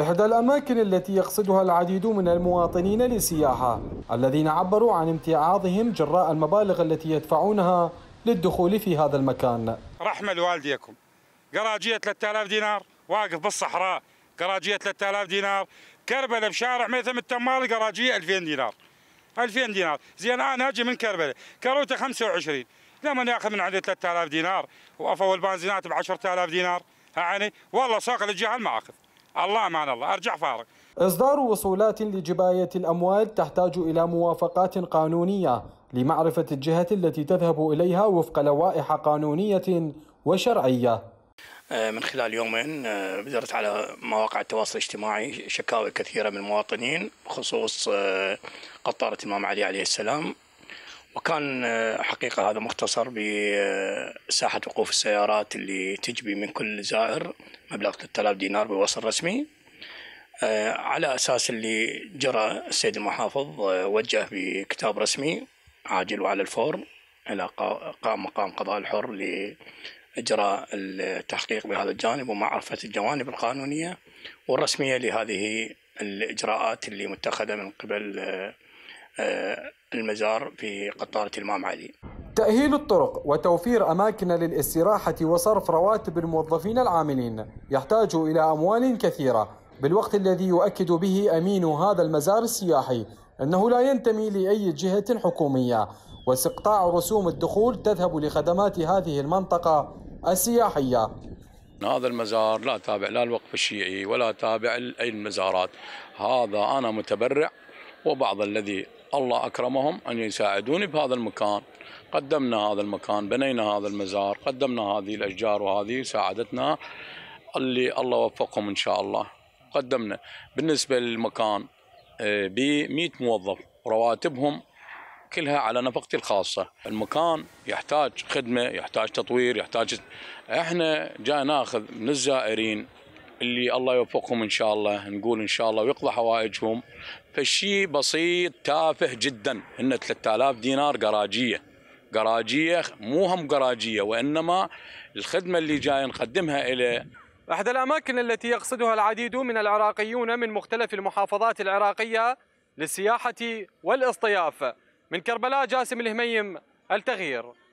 إحدى الأماكن التي يقصدها العديد من المواطنين للسياحة الذين عبروا عن امتعاضهم جراء المبالغ التي يدفعونها للدخول في هذا المكان رحمة لوالديكم قراجية 3000 دينار واقف بالصحراء قراجية 3000 دينار كربلة بشارع ميثم التمال قراجية 2000 دينار 2000 دينار زين انا آه، اجي من كربله كروته 25 لما ياخذ من عندي 3000 دينار وافول البنزينات ب 10000 دينار يعني والله ساق للجهه اخذ الله امان الله ارجع فارغ إصدار وصولات لجباية الأموال تحتاج إلى موافقات قانونية لمعرفة الجهة التي تذهب إليها وفق لوائح قانونية وشرعية آه، من خلال يومين آه، بدرت على مواقع التواصل الاجتماعي شكاوى كثيرة من المواطنين بخصوص آه، قطارة الإمام علي عليه السلام وكان آه، حقيقة هذا مختصر بساحة وقوف السيارات اللي تجبي من كل زائر مبلغ 3000 دينار بوصل رسمي آه، على أساس اللي جرى السيد المحافظ آه، وجه بكتاب رسمي عاجل وعلى الفور إلى قام مقام قضاء الحر لإجراء التحقيق بهذا الجانب ومعرفة الجوانب القانونية والرسمية لهذه الإجراءات اللي متخذة من قبل آه، المزار في قطارة المام علي تأهيل الطرق وتوفير أماكن للاستراحة وصرف رواتب الموظفين العاملين يحتاج إلى أموال كثيرة بالوقت الذي يؤكد به أمين هذا المزار السياحي أنه لا ينتمي لأي جهة حكومية واستقطاع رسوم الدخول تذهب لخدمات هذه المنطقة السياحية هذا المزار لا تابع لا الوقف الشيعي ولا تابع لأي المزارات هذا أنا متبرع وبعض الذي الله أكرمهم أن يساعدوني بهذا المكان قدمنا هذا المكان بنينا هذا المزار قدمنا هذه الأشجار وهذه ساعدتنا اللي الله وفقهم إن شاء الله قدمنا بالنسبة للمكان آه، ب 100 موظف رواتبهم كلها على نفقتي الخاصة المكان يحتاج خدمة يحتاج تطوير يحتاج احنا جاي ناخذ من الزائرين اللي الله يوفقهم ان شاء الله نقول ان شاء الله ويقضى حوائجهم فالشيء بسيط تافه جدا ان 3000 دينار قراجيه قراجيه مو هم قراجيه وانما الخدمه اللي جايه نقدمها الى احد الاماكن التي يقصدها العديد من العراقيون من مختلف المحافظات العراقيه للسياحه والاصطياف من كربلاء جاسم الهميم التغيير